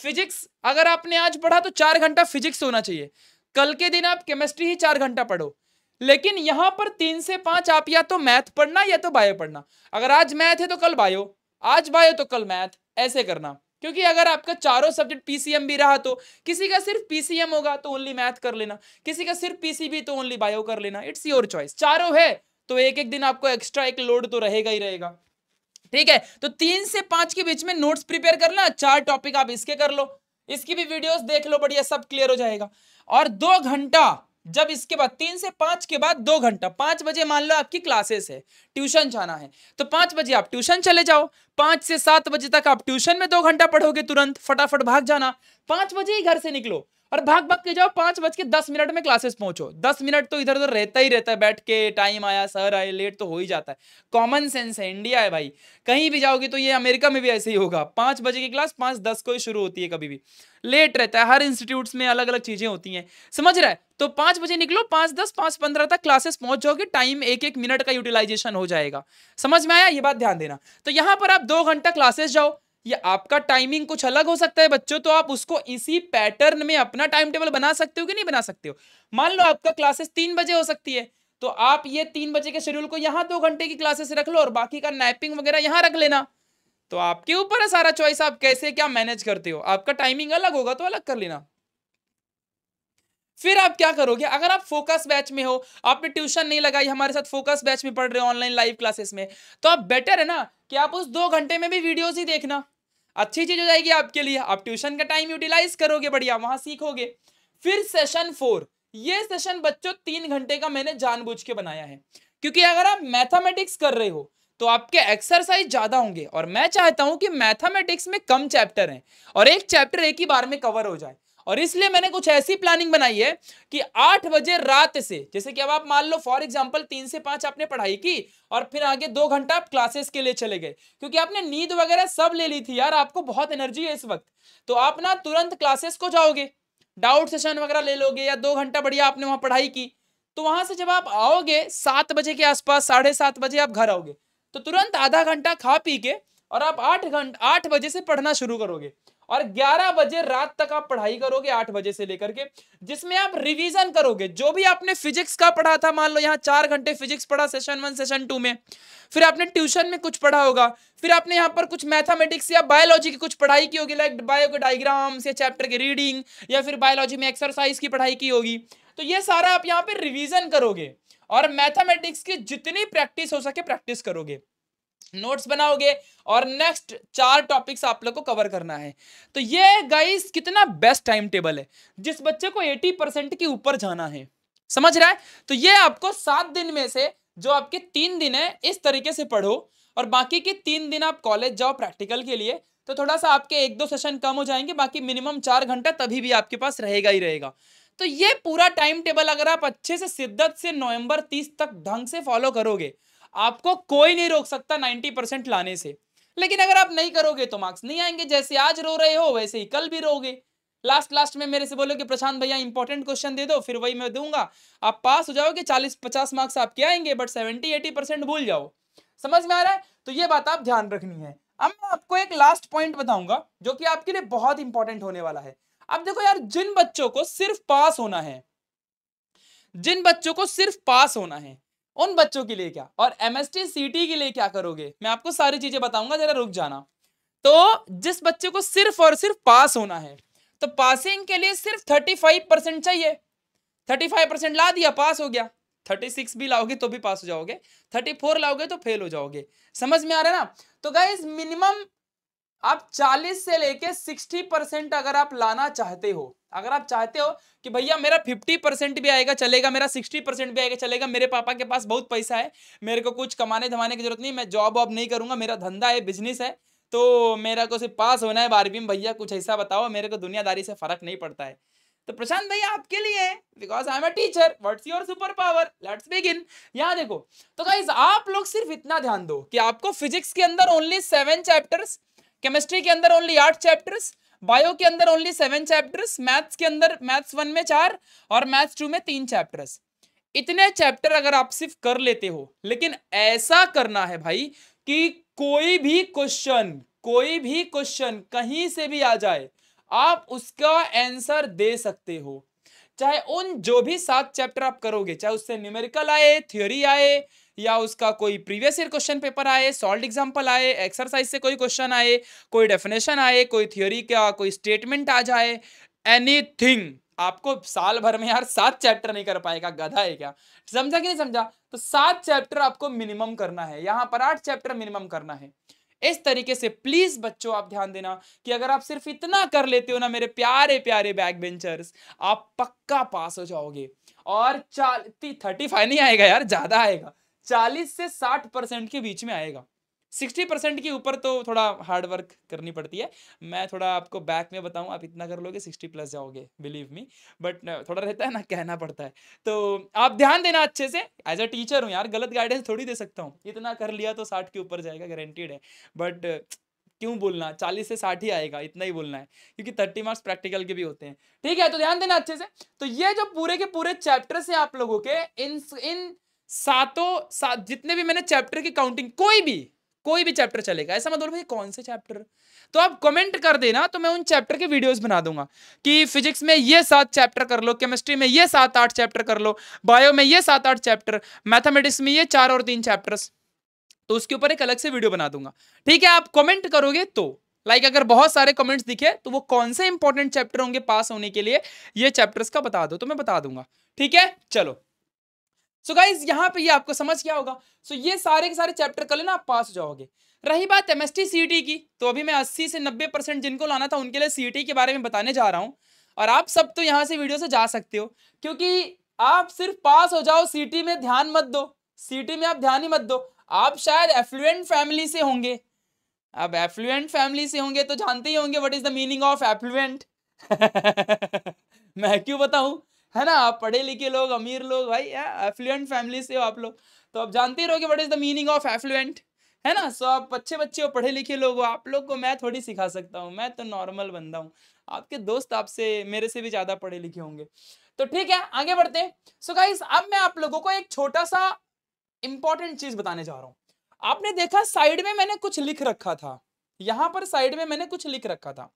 फिजिक्स अगर आपने आज पढ़ा तो चार घंटा फिजिक्स होना चाहिए कल के दिन आप केमिस्ट्री ही चार घंटा पढ़ो लेकिन यहां पर तीन से पांच आप या तो मैथ पढ़ना या तो बायो पढ़ना अगर आज मैथ है तो कल बायो आज बायो तो कल मैथ ऐसे करना क्योंकि अगर आपका चारों सब्जेक्ट पीसीएम भी रहा तो किसी का सिर्फ पीसीएम होगा तो ओनली मैथ कर लेना किसी का सिर्फ पीसीबी तो ओनली बायो कर लेना इट्स योर चॉइस चारों है तो एक एक दिन आपको एक्स्ट्रा एक लोड तो रहेगा ही रहेगा ठीक है तो तीन से पांच के बीच में नोट्स प्रिपेयर करना चार टॉपिक आप इसके कर लो इसकी भी वीडियोस देख लो बढ़िया सब क्लियर हो जाएगा और दो घंटा जब इसके बाद तीन से पांच के बाद दो घंटा पांच बजे मान लो आपकी क्लासेस है ट्यूशन जाना है तो पांच बजे आप ट्यूशन चले जाओ पांच से सात बजे तक आप ट्यूशन में दो घंटा पढ़ोगे तुरंत फटाफट भाग जाना पांच बजे ही घर से निकलो और भाग भाग के जाओ पांच बज के दस मिनट में क्लासेस पहुंचो दस मिनट तो इधर उधर रहता ही रहता है बैठ के टाइम आया सर आए लेट तो हो ही जाता है कॉमन सेंस है इंडिया है भाई कहीं भी जाओगे तो ये अमेरिका में भी ऐसे ही होगा पांच बजे की क्लास पांच दस को ही शुरू होती है कभी भी लेट रहता है हर इंस्टीट्यूट में अलग अलग चीजें होती हैं समझ रहा है तो पांच बजे निकलो पांच दस पांच पंद्रह तक क्लासेस पहुंच जाओगे टाइम एक एक मिनट का यूटिलाइजेशन हो जाएगा समझ में आया ये बात ध्यान देना तो यहां पर आप दो घंटा क्लासेस जाओ या आपका टाइमिंग कुछ अलग हो सकता है बच्चों तो आप उसको इसी पैटर्न में अपना टाइम टेबल बना सकते हो कि नहीं बना सकते हो मान लो आपका क्लासेस तीन बजे हो सकती है तो आप ये तीन बजे के शेड्यूल को यहाँ दो घंटे की क्लासेस रख लो और बाकी का नैपिंग वगैरह यहाँ रख लेना तो आपके ऊपर है सारा चॉइस आप कैसे क्या मैनेज करते हो आपका टाइमिंग अलग होगा तो अलग कर लेना फिर आप क्या करोगे अगर आप फोकस बैच में हो आपने ट्यूशन नहीं लगाई हमारे साथ फोकस बैच में पढ़ रहे हो ऑनलाइन लाइव क्लासेस में तो आप बेटर है ना कि आप उस दो घंटे में भी वीडियोज ही देखना अच्छी चीज हो जाएगी आपके लिए आप ट्यूशन का टाइम यूटिलाइज करोगे बढ़िया वहां सीखोगे फिर सेशन फोर ये सेशन बच्चों तीन घंटे का मैंने जानबूझ के बनाया है क्योंकि अगर आप मैथमेटिक्स कर रहे हो तो आपके एक्सरसाइज ज्यादा होंगे और मैं चाहता हूं कि मैथमेटिक्स में कम चैप्टर हैं और एक चैप्टर एक ही बार में कवर हो जाए और इसलिए मैंने कुछ ऐसी प्लानिंग बनाई है कि आठ बजे रात से जैसे कि अब आप मान लो फॉर एग्जाम्पल तीन से पांच आपने पढ़ाई की और फिर आगे दो घंटा आप क्लासेस के लिए चले गए क्योंकि आपने नींद वगैरह सब ले ली थी यार आपको बहुत एनर्जी है इस वक्त तो आप ना तुरंत क्लासेस को जाओगे डाउट सेशन वगैरह ले लोगे या दो घंटा बढ़िया आपने वहां पढ़ाई की तो वहां से जब आप आओगे सात बजे के आसपास साढ़े सात बजे आप घर आओगे तो तुरंत आधा घंटा खा पी के और आप आठ घंटा आठ बजे से पढ़ना शुरू करोगे और 11 बजे रात तक आप पढ़ाई करोगे 8 बजे से लेकर के जिसमें आप रिवीजन करोगे जो भी आपने फिजिक्स का पढ़ा था मान लो यहाँ चार घंटे फिजिक्स पढ़ा सेशन वन सेशन टू में फिर आपने ट्यूशन में कुछ पढ़ा होगा फिर आपने यहाँ पर कुछ मैथमेटिक्स या बायोलॉजी की कुछ पढ़ाई की होगी लाइक बायो के डायग्राम्स या चैप्टर की रीडिंग या फिर बायोलॉजी में एक्सरसाइज की पढ़ाई की होगी तो ये सारा आप यहाँ पे रिविजन करोगे और मैथमेटिक्स की जितनी प्रैक्टिस हो सके प्रैक्टिस करोगे नोट्स बनाओगे और नेक्स्ट चार टॉपिक्स आप लोग को कवर करना है तो ये गाइस कितना बेस्ट टाइम टेबल है जिस बच्चे को 80 परसेंट के ऊपर जाना है समझ रहा है तो ये आपको सात दिन में से जो आपके तीन दिन है इस तरीके से पढ़ो और बाकी के तीन दिन आप कॉलेज जाओ प्रैक्टिकल के लिए तो थोड़ा सा आपके एक दो सेशन कम हो जाएंगे बाकी मिनिमम चार घंटा तभी भी आपके पास रहेगा ही रहेगा तो ये पूरा टाइम टेबल अगर आप अच्छे से शिद्दत से नवंबर तीस तक ढंग से फॉलो करोगे आपको कोई नहीं रोक सकता नाइनटी परसेंट लाने से लेकिन अगर आप नहीं करोगे तो मार्क्स नहीं आएंगे जैसे आज रो रहे हो वैसे ही कल भी रोगे लास्ट लास्ट में मेरे से बोलोगे प्रशांत भैया इंपॉर्टेंट क्वेश्चन दे दो फिर वही मैं दूंगा आप पास हो जाओगे चालीस पचास मार्क्स आपके आएंगे बट सेवेंटी एटी परसेंट भूल जाओ समझ में आ रहा है तो ये बात आप ध्यान रखनी है अब मैं आपको एक लास्ट पॉइंट बताऊंगा जो कि आपके लिए बहुत इंपॉर्टेंट होने वाला है अब देखो यार जिन बच्चों को सिर्फ पास होना है जिन बच्चों को सिर्फ पास होना है उन बच्चों के लिए क्या और एम एस के लिए क्या करोगे मैं आपको सारी चीजें बताऊंगा जरा रुक जाना तो जिस बच्चे को सिर्फ और सिर्फ पास होना है तो पासिंग के लिए सिर्फ थर्टी फाइव परसेंट चाहिए थर्टी फाइव परसेंट ला दिया पास हो गया थर्टी सिक्स भी लाओगे तो भी पास हो जाओगे थर्टी फोर लाओगे तो फेल हो जाओगे समझ में आ रहा है ना तो गाइज मिनिमम आप 40 से लेके 60 परसेंट अगर आप लाना चाहते हो अगर आप चाहते हो कि भैया मेरा 50 परसेंट भी आएगा चलेगा मेरा 60 परसेंट भी आएगा चलेगा मेरे पापा के पास बहुत पैसा है मेरे को कुछ कमाने धमाने की जरूरत नहीं मैं जॉब वॉब नहीं करूंगा मेरा धंधा है बिजनेस है तो मेरा को सिर्फ पास होना है बारहवीं में भैया कुछ ऐसा बताओ मेरे को दुनियादारी से फर्क नहीं पड़ता है तो प्रशांत भैया आपके लिए because I am a teacher what's your super power let's begin यहाँ देखो तो गाइज आप लोग सिर्फ इतना ध्यान दो कि आपको फिजिक्स के अंदर ओनली सेवन चैप्टर्स केमिस्ट्री के अंदर ओनली आठ चैप्टर्स बायो के अंदर ओनली सेवन चैप्टर्स मैथ्स के अंदर मैथ्स वन में चार और मैथ्स टू में तीन चैप्टर्स इतने चैप्टर अगर आप सिर्फ कर लेते हो लेकिन ऐसा करना है भाई कि कोई भी क्वेश्चन कोई भी क्वेश्चन कहीं से भी आ जाए आप उसका आंसर दे सकते हो चाहे उन जो भी सात चैप्टर आप करोगे चाहे उससे न्यूमेरिकल आए थ्योरी आए या उसका कोई प्रीवियस ईयर क्वेश्चन पेपर आए सॉल्ट एग्जाम्पल आए एक्सरसाइज से कोई क्वेश्चन आए कोई डेफिनेशन आए कोई थियोरी का कोई स्टेटमेंट आ जाए एनी आपको साल भर में यार सात चैप्टर नहीं कर पाएगा गधा है क्या समझा कि नहीं समझा तो सात चैप्टर आपको मिनिमम करना है यहाँ पर आठ चैप्टर मिनिमम करना है इस तरीके से प्लीज बच्चों आप ध्यान देना कि अगर आप सिर्फ इतना कर लेते हो ना मेरे प्यारे प्यारे बैक बेंचर्स आप पक्का पास हो जाओगे और चाल थर्टी फाइव नहीं आएगा यार ज्यादा आएगा 40 से 60 परसेंट के बीच में आएगा 60 परसेंट के ऊपर तो थोड़ा हार्ड वर्क करनी पड़ती है मैं थोड़ा आपको बैक में बताऊं आप इतना कर लोगे 60 प्लस जाओगे बिलीव मी बट थोड़ा रहता है ना कहना पड़ता है तो आप ध्यान देना अच्छे से एज अ टीचर हूँ यार गलत गाइडेंस थोड़ी दे सकता हूँ इतना कर लिया तो साठ के ऊपर जाएगा गारंटीड है बट क्यों बोलना चालीस से साठ ही आएगा इतना ही बोलना है क्योंकि थर्टी मार्क्स प्रैक्टिकल के भी होते हैं ठीक है तो ध्यान देना अच्छे से तो ये जो पूरे के पूरे चैप्टर से आप लोगों के इन इन सातों सात जितने भी मैंने चैप्टर की काउंटिंग कोई भी कोई भी चैप्टर चलेगा ऐसा मत बोलो भाई कौन से चैप्टर तो आप कमेंट कर देना तो मैं उन चैप्टर के वीडियोस बना दूंगा कि फिजिक्स में ये सात चैप्टर कर लो केमिस्ट्री में ये सात आठ चैप्टर कर लो बायो में ये सात आठ चैप्टर मैथमेटिक्स में ये चार और तीन चैप्टर्स तो उसके ऊपर एक अलग से वीडियो बना दूंगा ठीक है आप कॉमेंट करोगे तो लाइक like अगर बहुत सारे कमेंट्स दिखे तो वो कौन से इंपॉर्टेंट चैप्टर होंगे पास होने के लिए ये चैप्टर्स का बता दो तो मैं बता दूंगा ठीक है चलो सो गाइज यहाँ पे ये आपको समझ क्या होगा सो so ये सारे के सारे चैप्टर कर लेना आप पास हो जाओगे रही बात एम एस टी की तो अभी मैं अस्सी से नब्बे परसेंट जिनको लाना था उनके लिए सी e के बारे में बताने जा रहा हूँ और आप सब तो यहाँ से वीडियो से जा सकते हो क्योंकि आप सिर्फ पास हो जाओ सी e में ध्यान मत दो सी e में आप ध्यान ही मत दो आप शायद एफ्लुएंट फैमिली से होंगे अब एफ्लुएंट फैमिली से होंगे तो जानते ही होंगे what is the meaning of affluent मैं क्यों बताऊं है ना आप पढ़े लिखे लोग अमीर लोग भाई एफ्लुएंट फैमिली से हो आप लोग तो आप जानते ही रहोगे what is the meaning of affluent है ना सो आप अच्छे बच्चे हो पढ़े लिखे लोग हो आप लोग को मैं थोड़ी सिखा सकता हूँ मैं तो नॉर्मल बंदा हूँ आपके दोस्त आपसे मेरे से भी ज़्यादा पढ़े लिखे होंगे तो ठीक है आगे बढ़ते हैं सो so गाइस अब मैं आप लोगों को एक छोटा सा इंपॉर्टेंट चीज़ बताने जा रहा हूँ आपने देखा साइड में मैंने कुछ लिख रखा था यहाँ पर साइड में मैंने कुछ लिख रखा था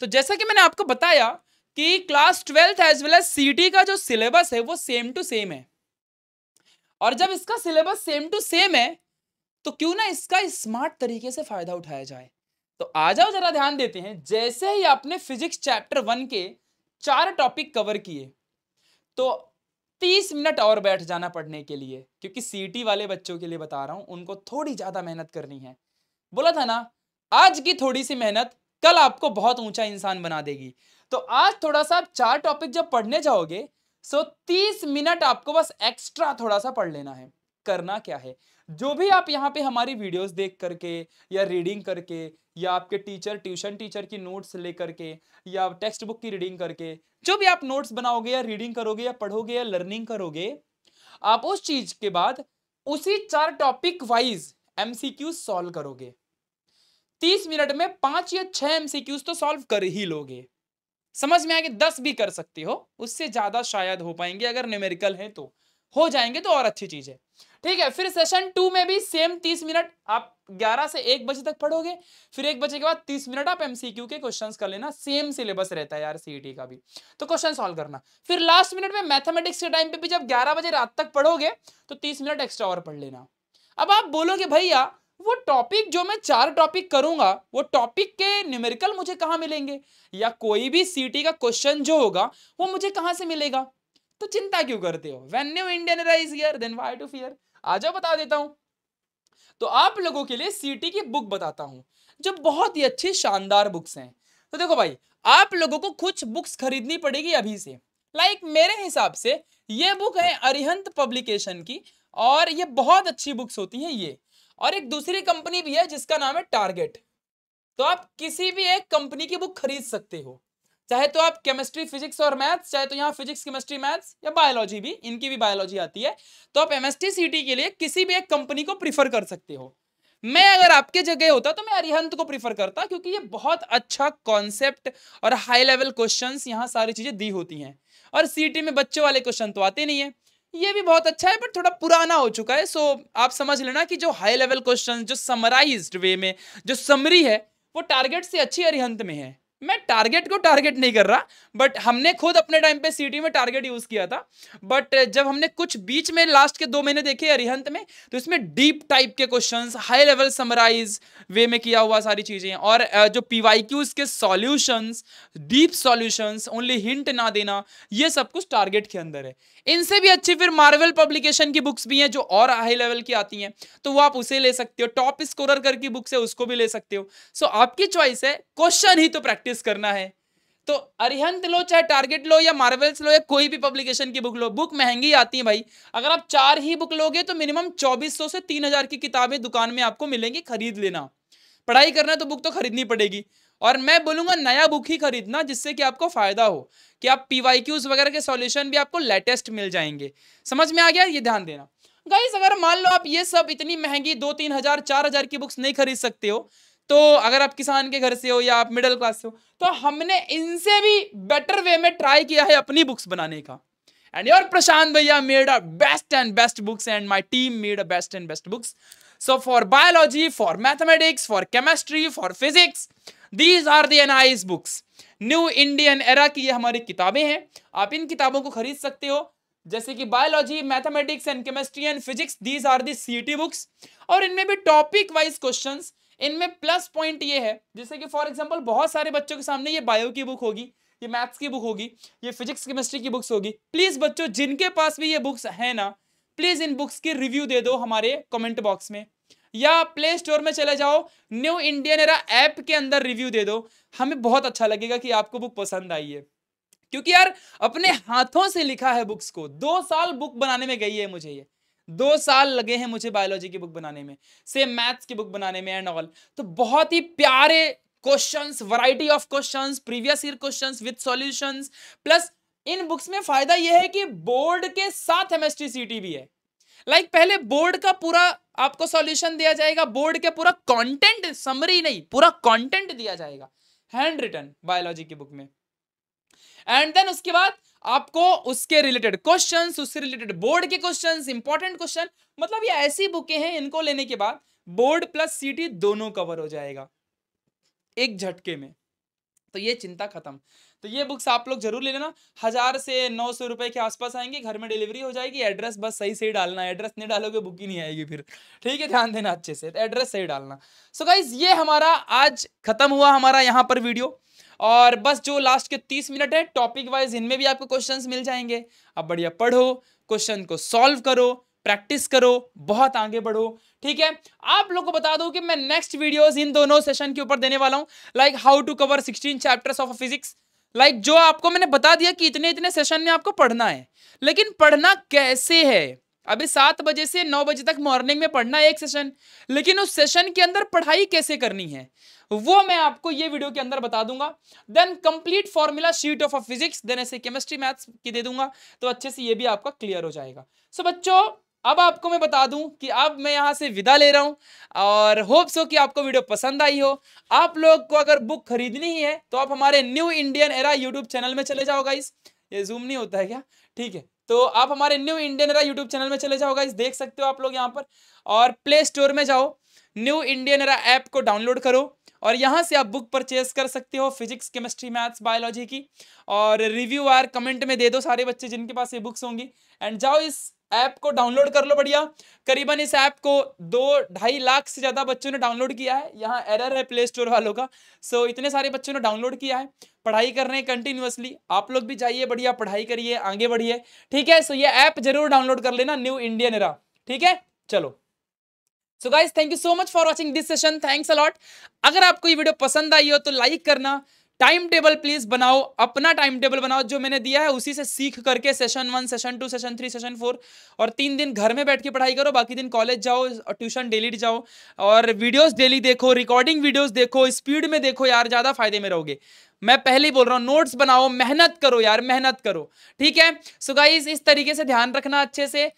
तो जैसा कि मैंने आपको बताया कि class twelfth as well as C का जो सिलेबस है वो सेम टू सेम है और जब इसका सिलेबस सेम टू सेम है तो क्यों ना इसका स्मार्ट तरीके से फायदा उठाया जाए तो आ जाओ जरा ध्यान देते हैं जैसे ही आपने फिजिक्स चैप्टर वन के चार टॉपिक कवर किए तो तीस मिनट और बैठ जाना पढ़ने के लिए क्योंकि सी वाले बच्चों के लिए बता रहा हूं उनको थोड़ी ज्यादा मेहनत करनी है बोला था ना आज की थोड़ी सी मेहनत कल आपको बहुत ऊंचा इंसान बना देगी तो आज थोड़ा सा आप चार टॉपिक जब पढ़ने जाओगे सो तीस मिनट आपको बस एक्स्ट्रा थोड़ा सा पढ़ लेना है करना क्या है जो भी आप यहाँ पे हमारी वीडियोस देख करके या रीडिंग करके या आपके टीचर ट्यूशन टीचर की नोट्स लेकर के या टेक्स्ट बुक की रीडिंग करके जो भी आप नोट्स बनाओगे या रीडिंग करोगे या पढ़ोगे या लर्निंग करोगे आप उस चीज के बाद उसी चार टॉपिक वाइज एमसीक्यू सॉल्व करोगे तीस मिनट में पांच या छह एमसीक्यूज तो सॉल्व कर ही लोगे समझ में आगे दस भी कर सकते हो उससे ज्यादा शायद हो पाएंगे अगर न्यूमेरिकल है तो हो जाएंगे तो और अच्छी चीज है ठीक है फिर सेशन टू में भी सेम तीस मिनट आप ग्यारह से एक बजे तक पढ़ोगे फिर एक बजे के बाद तीस मिनट आप एमसीक्यू के क्वेश्चन कर लेना सेम सिलेबस रहता है यार सीईटी e का भी तो क्वेश्चन सॉल्व करना फिर लास्ट मिनट में मैथमेटिक्स के टाइम पे भी जब ग्यारह बजे रात तक पढ़ोगे तो तीस मिनट एक्स्ट्रा और पढ़ लेना अब आप बोलोगे भैया वो टॉपिक जो मैं चार टॉपिक करूंगा वो टॉपिक के न्यूमेरिकल मुझे कहाँ मिलेंगे या कोई भी सीटी का क्वेश्चन जो होगा वो मुझे कहाँ से मिलेगा तो चिंता क्यों करते हो when new Indian rise then why to fear आ जाओ बता देता हूँ तो आप लोगों के लिए सीटी की बुक बताता हूं जो बहुत ही अच्छी शानदार बुक्स हैं तो देखो भाई आप लोगों को कुछ बुक्स खरीदनी पड़ेगी अभी से लाइक like, मेरे हिसाब से ये बुक है अरिहंत पब्लिकेशन की और ये बहुत अच्छी बुक्स होती हैं ये और एक दूसरी कंपनी भी है जिसका नाम है टारगेट तो आप किसी भी एक कंपनी की बुक खरीद सकते हो चाहे तो आप केमिस्ट्री फिजिक्स और मैथ्स चाहे तो यहाँ फिजिक्स केमिस्ट्री मैथ्स या बायोलॉजी भी इनकी भी बायोलॉजी आती है तो आप एम एस के लिए किसी भी एक कंपनी को प्रीफर कर सकते हो मैं अगर आपके जगह होता तो मैं अरिहंत को प्रीफर करता क्योंकि ये बहुत अच्छा कॉन्सेप्ट और हाई लेवल क्वेश्चन यहाँ सारी चीज़ें दी होती हैं और सीटी में बच्चों वाले क्वेश्चन तो आते नहीं है ये भी बहुत अच्छा है बट थोड़ा पुराना हो चुका है सो so, आप समझ लेना कि जो हाई लेवल क्वेश्चन जो समराइज वे में जो समरी है वो टारगेट से अच्छी अरिहंत में है मैं टारगेट को टारगेट नहीं कर रहा बट हमने खुद अपने टाइम पे सीटी में टारगेट यूज़ किया था बट जब हमने कुछ बीच में लास्ट के दो महीने देखे अरिहंत में तो इसमें डीप टाइप के question high level summarise way में किया हुआ सारी चीज़ें और जो क्यूज के solution deep solution only hint ना देना ये सब कुछ टारगेट के अंदर है इनसे भी अच्छी फिर मार्वल पब्लिकेशन की बुक्स भी हैं जो और हाई लेवल की आती हैं तो वो आप उसे ले सकते हो टॉप स्कोरर करके बुक्स है उसको भी ले सकते हो सो so, आपकी चॉइस है क्वेश्चन ही तो प्रैक्टिस परचेस करना है तो अरिहंत लो चाहे टारगेट लो या मार्वल्स लो या कोई भी पब्लिकेशन की बुक लो बुक महंगी आती है भाई अगर आप चार ही बुक लोगे तो मिनिमम 2400 से 3000 की किताबें दुकान में आपको मिलेंगी खरीद लेना पढ़ाई करना तो बुक तो खरीदनी पड़ेगी और मैं बोलूंगा नया बुक ही खरीदना जिससे कि आपको फायदा हो कि आप पी वगैरह के सोल्यूशन भी आपको लेटेस्ट मिल जाएंगे समझ में आ गया ये ध्यान देना गाइस अगर मान लो आप ये सब इतनी महंगी दो तीन हजार चार हजार की बुक्स नहीं खरीद सकते हो तो अगर आप किसान के घर से हो या आप मिडिल क्लास से हो तो हमने इनसे भी बेटर वे में ट्राई किया है अपनी बुक्स बनाने का एंड योर प्रशांत भैया made a best and best books and my team made a best and best books so for biology for mathematics for chemistry for physics these are the NIE's books new Indian era की ये हमारी किताबें हैं आप इन किताबों को खरीद सकते हो जैसे कि biology mathematics and chemistry and physics these are the C books और इनमें भी टॉपिक वाइज क्वेश्चंस इनमें प्लस पॉइंट ये है जैसे कि फॉर एग्जाम्पल बहुत सारे बच्चों के सामने ये बायो की बुक होगी ये मैथ्स की बुक होगी ये फिजिक्स केमिस्ट्री की बुक्स होगी प्लीज़ बच्चों जिनके पास भी ये बुक्स है ना प्लीज़ इन बुक्स की रिव्यू दे दो हमारे कमेंट बॉक्स में या प्ले स्टोर में चले जाओ न्यू इंडियन एरा ऐप के अंदर रिव्यू दे दो हमें बहुत अच्छा लगेगा कि आपको बुक पसंद आई है क्योंकि यार अपने हाथों से लिखा है बुक्स को दो साल बुक बनाने में गई है मुझे ये दो साल लगे हैं मुझे बायोलॉजी की बुक बनाने में सेम मैथ्स की बुक बनाने में एंड ऑल तो बहुत ही प्यारे questions variety of questions previous year questions with solutions plus इन बुक्स में फायदा यह है कि बोर्ड के साथ एमएसटी सीटी भी है लाइक like पहले बोर्ड का पूरा आपको सॉल्यूशन दिया जाएगा बोर्ड के पूरा कंटेंट समरी नहीं पूरा कंटेंट दिया जाएगा हैंड रिटर्न बायोलॉजी की बुक में एंड देन उसके बाद आपको उसके रिलेटेड क्वेश्चन उससे रिलेटेड बोर्ड के क्वेश्चन इंपॉर्टेंट क्वेश्चन मतलब ये ऐसी बुकें हैं इनको लेने के बाद बोर्ड प्लस सीटी दोनों कवर हो जाएगा एक झटके में तो ये चिंता खत्म तो ये बुक्स आप लोग जरूर ले लेना हजार से नौ सौ रुपए के आसपास आएंगे घर में डिलीवरी हो जाएगी एड्रेस बस सही सही डालना एड्रेस नहीं डालोगे बुक ही नहीं आएगी फिर ठीक है ध्यान देना अच्छे से एड्रेस सही डालना सो so गाइज ये हमारा आज खत्म हुआ हमारा यहाँ पर वीडियो और बस जो लास्ट के तीस मिनट है टॉपिक वाइज इनमें भी आपको क्वेश्चन मिल जाएंगे अब बढ़िया पढ़ो क्वेश्चन को सॉल्व करो प्रैक्टिस करो बहुत आगे बढ़ो ठीक है आप लोग को बता दूं कि मैं नेक्स्ट वीडियोस इन दोनों सेशन के ऊपर देने वाला हूं like how to cover 16 chapters of physics like जो आपको मैंने बता दिया कि इतने इतने सेशन में आपको पढ़ना है लेकिन पढ़ना कैसे है अभी सात बजे से नौ बजे तक मॉर्निंग में पढ़ना है एक सेशन लेकिन उस सेशन के अंदर पढ़ाई कैसे करनी है वो मैं आपको ये वीडियो के अंदर बता दूंगा then complete formula sheet of physics then ऐसे केमिस्ट्री मैथ्स की दे दूंगा तो अच्छे से ये भी आपका क्लियर हो जाएगा सो so, बच्चों अब आपको मैं बता दूं कि अब मैं यहाँ से विदा ले रहा हूँ और होप्स हो कि आपको वीडियो पसंद आई हो आप लोग को अगर बुक खरीदनी ही है तो आप हमारे new Indian era YouTube channel में चले जाओ गाइस ये जूम नहीं होता है क्या ठीक है तो आप हमारे new Indian era YouTube channel में चले जाओगे इस देख सकते हो आप लोग यहाँ पर और प्ले स्टोर में जाओ न्यू इंडियन एरा ऐप को डाउनलोड करो और यहाँ से आप बुक परचेज कर सकते हो फिजिक्स केमिस्ट्री मैथ्स बायोलॉजी की और रिव्यू आर कमेंट में दे दो सारे बच्चे जिनके पास ये बुक्स होंगी एंड जाओ इस ऐप को डाउनलोड कर लो बढ़िया करीबन इस ऐप को दो ढाई लाख से ज़्यादा बच्चों ने डाउनलोड किया है यहाँ एरर है प्ले स्टोर वालों का सो so, इतने सारे बच्चों ने डाउनलोड किया है पढ़ाई कर रहे हैं कंटिन्यूसली आप लोग भी जाइए बढ़िया पढ़ाई करिए आगे बढ़िए ठीक है सो so, ये ऐप जरूर डाउनलोड कर लेना न्यू इंडियन एरा ठीक है चलो so guys thank you so much for watching this session thanks a lot अगर आपको ये वीडियो पसंद आई हो तो लाइक करना टाइम टेबल प्लीज बनाओ अपना टाइम टेबल बनाओ जो मैंने दिया है उसी से सीख करके session one session two session three session four और तीन दिन घर में बैठ के पढ़ाई करो बाकी दिन कॉलेज जाओ ट्यूशन डेली जाओ और वीडियोस डेली देखो रिकॉर्डिंग वीडियोस देखो स्पीड में देखो यार ज़्यादा फायदे में रहोगे मैं पहले ही बोल रहा हूँ नोट्स बनाओ मेहनत करो यार मेहनत करो ठीक है सुगाई इस तरीके से ध्यान रखना अच्छे से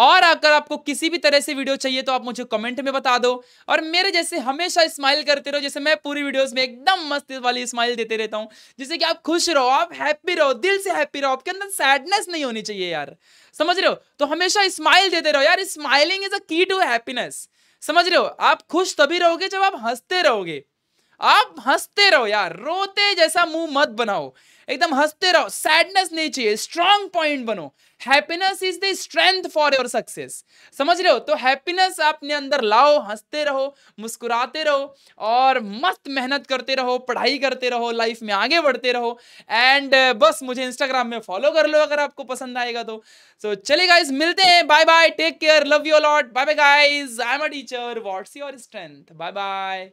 और अगर आपको किसी भी तरह से वीडियो चाहिए तो आप मुझे कमेंट में बता दो और मेरे जैसे हमेशा स्माइल करते रहो जैसे मैं पूरी वीडियोस में एकदम मस्त वाली स्माइल देते रहता हूँ जिससे कि आप खुश रहो आप हैप्पी रहो दिल से हैप्पी रहो आपके अंदर सैडनेस नहीं होनी चाहिए यार समझ रहे हो तो हमेशा स्माइल देते रहो यार स्माइलिंग इज अ की टू हैप्पीनेस समझ रहे हो आप खुश तभी रहोगे जब आप हंसते रहोगे आप हंसते रहो यार रोते जैसा मुंह मत बनाओ एकदम हंसते रहो सैडनेस नहीं चाहिए स्ट्रांग पॉइंट बनो happiness is the strength for your success समझ रहे हो तो हैप्पीनेस अपने अंदर लाओ हंसते रहो मुस्कुराते रहो और मस्त मेहनत करते रहो पढ़ाई करते रहो लाइफ में आगे बढ़ते रहो एंड uh, बस मुझे इंस्टाग्राम में फॉलो कर लो अगर आपको पसंद आएगा तो सो so, चले गाइज मिलते हैं bye bye take care love you lot bye bye guys I am a teacher what's your strength bye bye